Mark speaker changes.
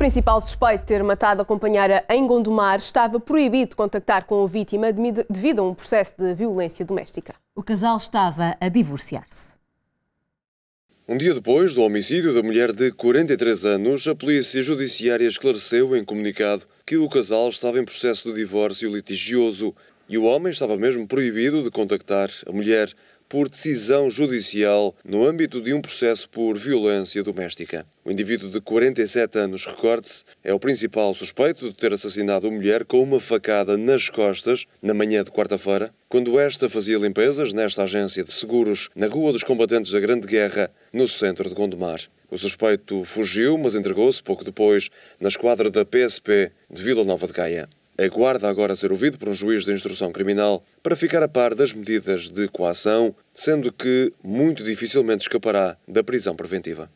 Speaker 1: principal suspeito de ter matado a companheira em Gondomar estava proibido de contactar com a vítima devido a um processo de violência doméstica. O casal estava a divorciar-se.
Speaker 2: Um dia depois do homicídio da mulher de 43 anos, a Polícia Judiciária esclareceu em comunicado que o casal estava em processo de divórcio litigioso e o homem estava mesmo proibido de contactar a mulher por decisão judicial no âmbito de um processo por violência doméstica. O indivíduo de 47 anos, recorde-se, é o principal suspeito de ter assassinado a mulher com uma facada nas costas na manhã de quarta-feira, quando esta fazia limpezas nesta agência de seguros na Rua dos Combatentes da Grande Guerra, no centro de Gondomar. O suspeito fugiu, mas entregou-se pouco depois na esquadra da PSP de Vila Nova de Gaia aguarda agora ser ouvido por um juiz de instrução criminal para ficar a par das medidas de coação, sendo que muito dificilmente escapará da prisão preventiva.